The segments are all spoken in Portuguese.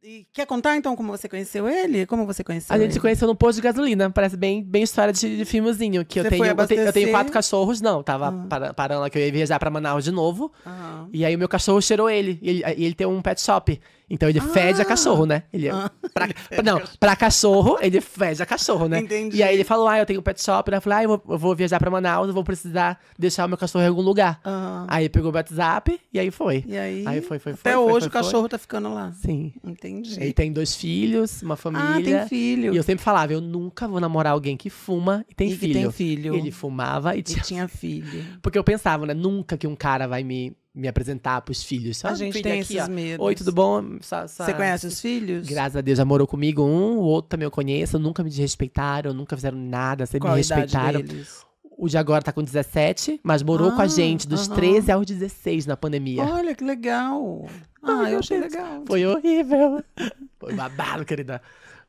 E quer contar então como você conheceu ele? Como você conheceu? A gente se conheceu no posto de gasolina. Parece bem, bem história de, de filmezinho. Que você eu tenho, eu tenho, eu tenho quatro cachorros, não. Tava uhum. parando lá que eu ia viajar pra Manaus de novo. Uhum. E aí o meu cachorro cheirou ele. E ele, ele tem um pet shop. Então ele ah, fede a ah. cachorro, né? Ele, é ah, pra, não, pra cachorro, ele fede a cachorro, né? Entendi. E aí ele falou, ah, eu tenho pet shop, né? Eu falei, ah, eu vou, eu vou viajar pra Manaus, eu vou precisar deixar o meu cachorro em algum lugar. Uhum. Aí pegou o WhatsApp e aí foi. E aí? Aí foi, foi, foi. Até foi, hoje foi, o cachorro foi. tá ficando lá. Sim. Entendi. Ele tem dois filhos, uma família. Ah, tem filho. E eu sempre falava, eu nunca vou namorar alguém que fuma e tem e filho. tem filho. Ele fumava e tinha... E tinha filho. Porque eu pensava, né? Nunca que um cara vai me me apresentar pros filhos. a gente tem aqui, esses ó. medos. Oi, tudo bom? Você conhece os filhos? Graças a Deus já morou comigo um, o outro também eu conheço. Nunca me desrespeitaram, nunca fizeram nada, sempre Qual me respeitaram. Deles? O de agora tá com 17, mas morou ah, com a ah, gente dos uh -huh. 13 aos 16 na pandemia. Olha que legal. Ah, Ai, eu achei legal. Foi horrível. Foi babado, querida.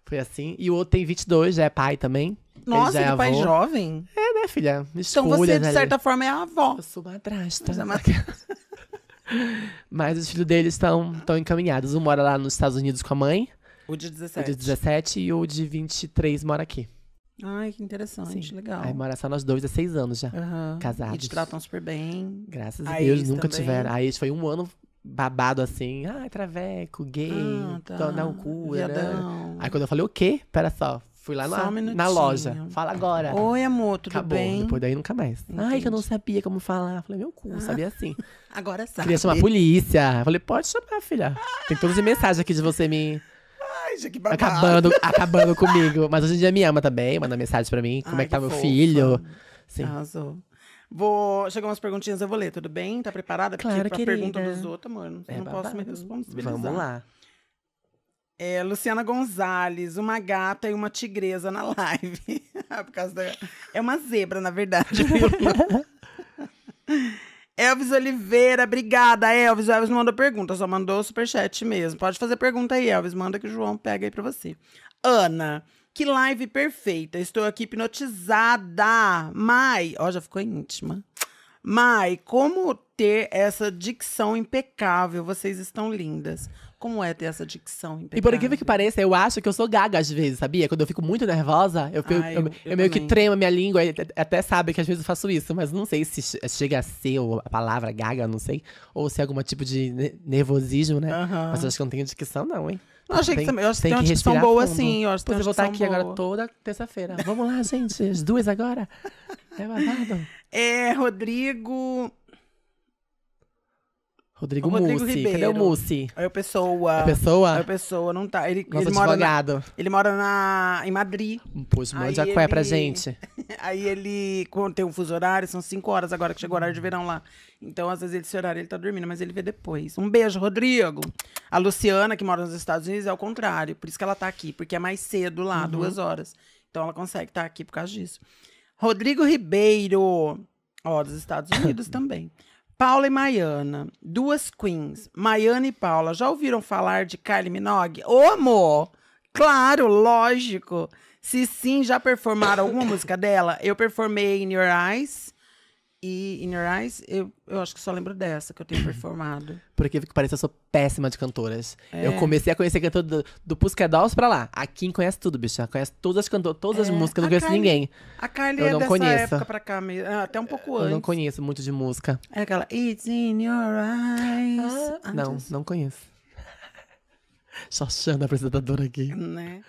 Foi assim. E o outro tem 22, já é pai também. Nossa, ele, é ele é pai jovem. É, né, filha? Escolha, então você, de certa forma, é a avó. Eu sou madrasta. Mas é madrasta. Mas os filhos deles estão encaminhados. Um mora lá nos Estados Unidos com a mãe. O de 17. O de 17 e o de 23 mora aqui. Ai, que interessante, Sim. legal. Aí mora só nós dois há seis anos já, uhum. casados. E te tratam super bem. Graças a, a Deus, nunca também. tiveram. Aí foi um ano babado assim, ah, traveco, gay, ah, tá. dá um cu, né? Aí quando eu falei, o quê? Pera só, Fui lá na, na, loja. Fala agora. Oi, amor, tudo Acabou. bem? Depois daí nunca mais. Entendi. Ai, que eu não sabia como falar. Falei, meu cu, ah, sabia assim. Agora sabe. Queria chamar a polícia. Falei, pode chamar, filha. Tem todas as mensagens aqui de você me. Ai, gente, que babado. Acabando, acabando comigo. Mas hoje em dia me ama também, manda mensagem pra mim. Como Ai, é que, que tá meu fofa. filho? Sim. Arrasou. Vou. Chegou umas perguntinhas, eu vou ler, tudo bem? Tá preparada? Claro, Porque pra pergunta dos outros, mano. Eu é não babado. posso me responsabilizar. Vamos lá. É, Luciana Gonzalez, uma gata e uma tigresa na live. Por causa da... É uma zebra, na verdade. Elvis Oliveira, obrigada, Elvis. O Elvis não mandou pergunta, só mandou o superchat mesmo. Pode fazer pergunta aí, Elvis. Manda que o João pega aí pra você. Ana, que live perfeita. Estou aqui hipnotizada. Mai, ó, já ficou íntima. Mai, como ter essa dicção impecável? Vocês estão lindas. Como é ter essa dicção impecável? E por incrível que pareça, eu acho que eu sou gaga às vezes, sabia? Quando eu fico muito nervosa, eu, Ai, eu, eu, eu meio que tremo a minha língua. Até sabe que às vezes eu faço isso, mas não sei se chega a ser a palavra gaga, não sei. Ou se é algum tipo de nervosismo, né? Mas eu acho que eu não tenho dicção, não, hein? Não, achei tem, que também. Eu acho que tem uma dicção boa, fundo. sim. Eu acho que tem eu vou estar aqui boa. agora toda terça-feira. Vamos lá, gente. As duas agora. É babado. É Rodrigo. Rodrigo, Rodrigo Mussi. Ribeiro. Cadê o Mussi? É o Pessoa. É pessoa? É o Pessoa, não tá. Ele, Nosso ele Mora na, ele mora na, em Madrid. Pois, manda ele... qual é pra gente. Aí ele, quando tem um fuso horário, são 5 horas agora que chegou o horário de verão lá. Então, às vezes, esse horário ele tá dormindo, mas ele vê depois. Um beijo, Rodrigo. A Luciana, que mora nos Estados Unidos, é o contrário. Por isso que ela tá aqui, porque é mais cedo lá, uhum. duas horas. Então, ela consegue estar tá aqui por causa disso. Rodrigo Ribeiro, ó, dos Estados Unidos também. Paula e Maiana, duas queens. Maiana e Paula, já ouviram falar de Kylie Minogue? Ô, amor! Claro, lógico. Se sim, já performaram alguma música dela? Eu performei In Your Eyes, e In Your Eyes, eu, eu acho que só lembro dessa que eu tenho performado. porque que parece, eu sou péssima de cantoras. É. Eu comecei a conhecer cantor do, do Pusca Dolls pra lá. A Kim conhece tudo, bicha. Conhece todas as cantoras, todas é. as músicas, não conheço Kylie, ninguém. A Kylie eu é não dessa conheço. época pra cá mesmo. Ah, até um pouco antes. Eu não conheço muito de música. É aquela It's in your eyes. Ah, ah não, just... não conheço. Só achando a apresentadora aqui. Né?